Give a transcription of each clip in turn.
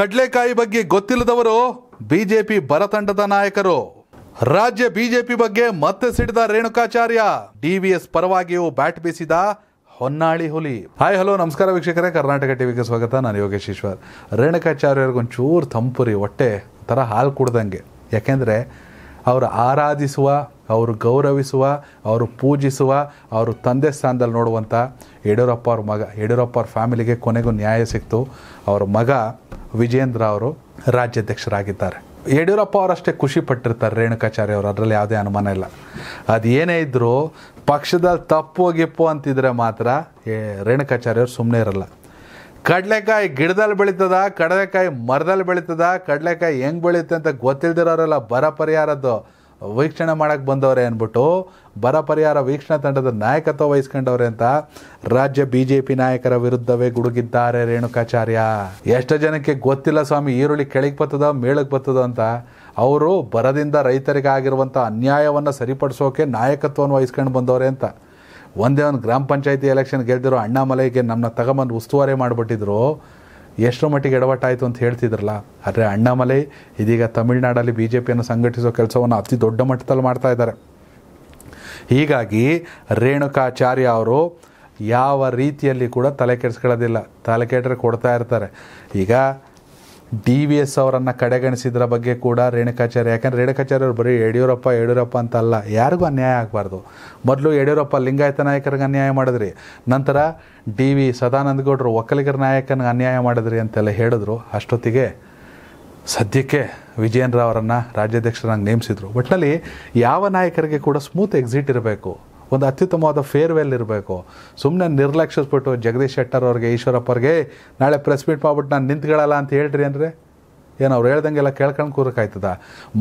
ಕಡ್ಲೆಕಾಯಿ ಬಗ್ಗೆ ಗೊತ್ತಿಲ್ಲದವರು ಬಿಜೆಪಿ ಬರತಂಡದ ನಾಯಕರು ರಾಜ್ಯ ಬಿಜೆಪಿ ಬಗ್ಗೆ ಮತ್ತೆ ಸಿಡಿದ ರೇಣುಕಾಚಾರ್ಯ ಡಿವಿಎಸ್ ಪರವಾಗಿಯೂ ಬ್ಯಾಟ್ ಬೀಸಿದ ಹೊನ್ನಾಳಿ ಹುಲಿ ಹಾಯ್ ಹಲೋ ನಮಸ್ಕಾರ ವೀಕ್ಷಕರೇ ಕರ್ನಾಟಕ ಟಿವಿಗೆ ಸ್ವಾಗತ ನಾನು ಯೋಗೇಶ್ ಈಶ್ವರ್ ರೇಣುಕಾಚಾರ್ಯರಿಗೊಂಚೂರು ತಂಪುರಿ ಹೊಟ್ಟೆ ಥರ ಹಾಲು ಕುಡ್ದಂಗೆ ಯಾಕೆಂದರೆ ಅವರು ಆರಾಧಿಸುವ ಅವರು ಗೌರವಿಸುವ ಅವರು ಪೂಜಿಸುವ ಅವರು ತಂದೆ ಸ್ಥಾನದಲ್ಲಿ ನೋಡುವಂಥ ಯಡಿಯೂರಪ್ಪ ಅವ್ರ ಮಗ ಯಡಿಯೂರಪ್ಪ ಅವ್ರ ಫ್ಯಾಮಿಲಿಗೆ ಕೊನೆಗೂ ನ್ಯಾಯ ಸಿಕ್ತು ಅವ್ರ ಮಗ ವಿಜೇಂದ್ರ ಅವರು ರಾಜ್ಯಾಧ್ಯಕ್ಷರಾಗಿದ್ದಾರೆ ಯಡಿಯೂರಪ್ಪ ಅವರಷ್ಟೇ ಖುಷಿ ಪಟ್ಟಿರ್ತಾರೆ ರೇಣುಕಾಚಾರ್ಯ ಅವರು ಅದರಲ್ಲಿ ಯಾವುದೇ ಅನುಮಾನ ಇಲ್ಲ ಅದು ಏನೇ ಇದ್ದರೂ ಪಕ್ಷದಲ್ಲಿ ತಪ್ಪು ಗಿಪ್ಪು ಅಂತಿದ್ರೆ ಮಾತ್ರ ರೇಣುಕಾಚಾರ್ಯ ಅವರು ಸುಮ್ಮನೆ ಇರಲ್ಲ ಕಡಲೆಕಾಯಿ ಗಿಡದಲ್ಲಿ ಬೆಳೀತದ ಕಡಲೆಕಾಯಿ ಮರದಲ್ಲಿ ಬೆಳೀತದ ಕಡಲೆಕಾಯಿ ಹೆಂಗೆ ಬೆಳೆಯುತ್ತೆ ಅಂತ ಗೊತ್ತಿಲ್ದಿರೋರೆಲ್ಲ ಬರ ಪರಿಹಾರದ್ದು ವೀಕ್ಷಣೆ ಮಾಡೋಕ್ಕೆ ಬಂದವರೇ ಅಂದ್ಬಿಟ್ಟು ಬರ ಪರಿಹಾರ ವೀಕ್ಷಣಾ ತಂಡದ ನಾಯಕತ್ವ ವಹಿಸ್ಕೊಂಡವ್ರೆ ಅಂತ ರಾಜ್ಯ ಬಿ ಜೆ ಪಿ ನಾಯಕರ ವಿರುದ್ಧವೇ ಗುಡುಗಿದ್ದಾರೆ ರೇಣುಕಾಚಾರ್ಯ ಎಷ್ಟು ಜನಕ್ಕೆ ಗೊತ್ತಿಲ್ಲ ಸ್ವಾಮಿ ಈರುಳ್ಳಿ ಕೆಳಗೆ ಬರ್ತದ ಮೇಳಕ್ಕೆ ಬರ್ತದ ಅಂತ ಅವರು ಬರದಿಂದ ರೈತರಿಗೆ ಆಗಿರುವಂಥ ಅನ್ಯಾಯವನ್ನು ಸರಿಪಡಿಸೋಕೆ ನಾಯಕತ್ವವನ್ನು ವಹಿಸ್ಕೊಂಡು ಬಂದವರೇ ಅಂತ ಒಂದೇ ಒಂದು ಗ್ರಾಮ ಪಂಚಾಯತಿ ಎಲೆಕ್ಷನ್ ಗೆದ್ದಿರೋ ಅಣ್ಣಾಮಲೈಗೆ ನಮ್ಮನ್ನ ತಗೊಂಬಂದು ಉಸ್ತುವಾರಿ ಮಾಡಿಬಿಟ್ಟಿದ್ರು ಎಷ್ಟರ ಮಟ್ಟಿಗೆ ಎಡವಟ್ಟಾಯಿತು ಅಂತ ಹೇಳ್ತಿದ್ರಲ್ಲ ಆದರೆ ಅಣ್ಣಾಮಲೆ ಇದೀಗ ತಮಿಳುನಾಡಲ್ಲಿ ಬಿ ಜೆ ಪಿಯನ್ನು ಸಂಘಟಿಸೋ ಕೆಲಸವನ್ನು ಅತಿ ದೊಡ್ಡ ಮಟ್ಟದಲ್ಲಿ ಮಾಡ್ತಾ ಇದ್ದಾರೆ ಹೀಗಾಗಿ ರೇಣುಕಾಚಾರ್ಯ ಅವರು ಯಾವ ರೀತಿಯಲ್ಲಿ ಕೂಡ ತಲೆ ಕೆಡಿಸ್ಕೊಳ್ಳೋದಿಲ್ಲ ತಲೆ ಕೆಟ್ಟರೆ ಕೊಡ್ತಾ ಇರ್ತಾರೆ ಈಗ ಡಿ ವಿ ಎಸ್ ಅವರನ್ನು ಕಡೆಗಣಿಸಿದ್ರ ಬಗ್ಗೆ ಕೂಡ ರೇಣುಕಾಚಾರ್ಯ ಯಾಕಂದ್ರೆ ರೇಣುಕಾಚಾರ್ಯ ಅವರು ಬರೀ ಯಡಿಯೂರಪ್ಪ ಯಡಿಯೂರಪ್ಪ ಅಂತಲ್ಲ ಯಾರಿಗೂ ಅನ್ಯಾಯ ಆಗಬಾರ್ದು ಮೊದಲು ಯಡಿಯೂರಪ್ಪ ಲಿಂಗಾಯತ ನಾಯಕರಿಗೆ ಅನ್ಯಾಯ ಮಾಡಿದ್ರಿ ನಂತರ ಡಿ ವಿ ಗೌಡರು ಒಕ್ಕಲಿಗರ ನಾಯಕನಿಗೆ ಅನ್ಯಾಯ ಮಾಡಿದ್ರಿ ಅಂತೆಲ್ಲ ಹೇಳಿದ್ರು ಅಷ್ಟೊತ್ತಿಗೆ ಸದ್ಯಕ್ಕೆ ವಿಜಯೇಂದ್ರ ಅವರನ್ನು ರಾಜ್ಯಾಧ್ಯಕ್ಷರಾಗಿ ನೇಮಿಸಿದರು ಒಟ್ಟಿನಲ್ಲಿ ಯಾವ ನಾಯಕರಿಗೆ ಕೂಡ ಸ್ಮೂತ್ ಎಕ್ಸಿಟ್ ಇರಬೇಕು ಒಂದು ಅತ್ಯುತ್ತಮವಾದ ಫೇರ್ವೆಲ್ ಇರಬೇಕು ಸುಮ್ಮನೆ ನಿರ್ಲಕ್ಷಿಸ್ಬಿಟ್ಟು ಜಗದೀಶ್ ಶೆಟ್ಟರ್ ಅವ್ರಿಗೆ ಈಶ್ವರಪ್ಪ ಅವ್ರಿಗೆ ನಾಳೆ ಪ್ರೆಸ್ ಮೀಟ್ ಮಾಡ್ಬಿಟ್ಟು ನಾನು ನಿಂತ್ಕೊಳ್ಳಲ್ಲ ಅಂತ ಹೇಳ್ರಿ ಅಂದರೆ ಏನು ಅವ್ರು ಹೇಳ್ದಂಗೆಲ್ಲ ಕೇಳ್ಕೊಂಡು ಕೂರಕಾಯ್ತದ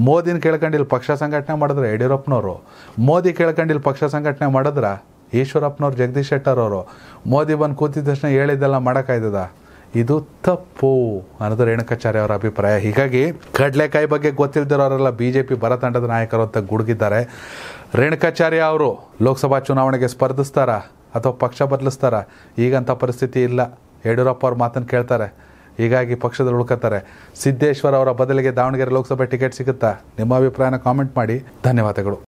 ಮೋದಿನ ಕೇಳ್ಕೊಂಡು ಇಲ್ಲಿ ಪಕ್ಷ ಸಂಘಟನೆ ಮಾಡಿದ್ರೆ ಯಡಿಯೂರಪ್ಪನವರು ಮೋದಿ ಕೇಳ್ಕೊಂಡು ಇಲ್ಲಿ ಪಕ್ಷ ಸಂಘಟನೆ ಮಾಡಿದ್ರೆ ಈಶ್ವರಪ್ಪನವ್ರು ಜಗದೀಶ್ ಶೆಟ್ಟರ್ ಅವರು ಮೋದಿ ಬಂದು ಕೂತಿದ ತಕ್ಷಣ ಹೇಳಿದ್ದೆಲ್ಲ ಮಾಡೋಕ್ಕಾಯ್ತದ ಇದು ತಪ್ಪು ಅನ್ನೋದು ರೇಣುಕಾಚಾರ್ಯ ಅವರ ಅಭಿಪ್ರಾಯ ಹೀಗಾಗಿ ಕಡಲೆಕಾಯಿ ಬಗ್ಗೆ ಗೊತ್ತಿಲ್ಲದಿರೋರೆಲ್ಲ ಬಿ ಜೆ ಪಿ ಭರತಂಡದ ನಾಯಕರು ಅಂತ ಗುಡುಗಿದ್ದಾರೆ ರೇಣುಕಾಚಾರ್ಯ ಅವರು ಲೋಕಸಭಾ ಚುನಾವಣೆಗೆ ಸ್ಪರ್ಧಿಸ್ತಾರ ಅಥವಾ ಪಕ್ಷ ಬದಲಿಸ್ತಾರ ಈಗಂಥ ಪರಿಸ್ಥಿತಿ ಇಲ್ಲ ಯಡಿಯೂರಪ್ಪ ಅವ್ರ ಮಾತನ್ನು ಕೇಳ್ತಾರೆ ಹೀಗಾಗಿ ಪಕ್ಷದಲ್ಲಿ ಉಳ್ಕೋತಾರೆ ಸಿದ್ದೇಶ್ವರ್ ಅವರ ಬದಲಿಗೆ ದಾವಣಗೆರೆ ಲೋಕಸಭೆ ಟಿಕೆಟ್ ಸಿಗುತ್ತಾ ನಿಮ್ಮ ಅಭಿಪ್ರಾಯನ ಕಾಮೆಂಟ್ ಮಾಡಿ ಧನ್ಯವಾದಗಳು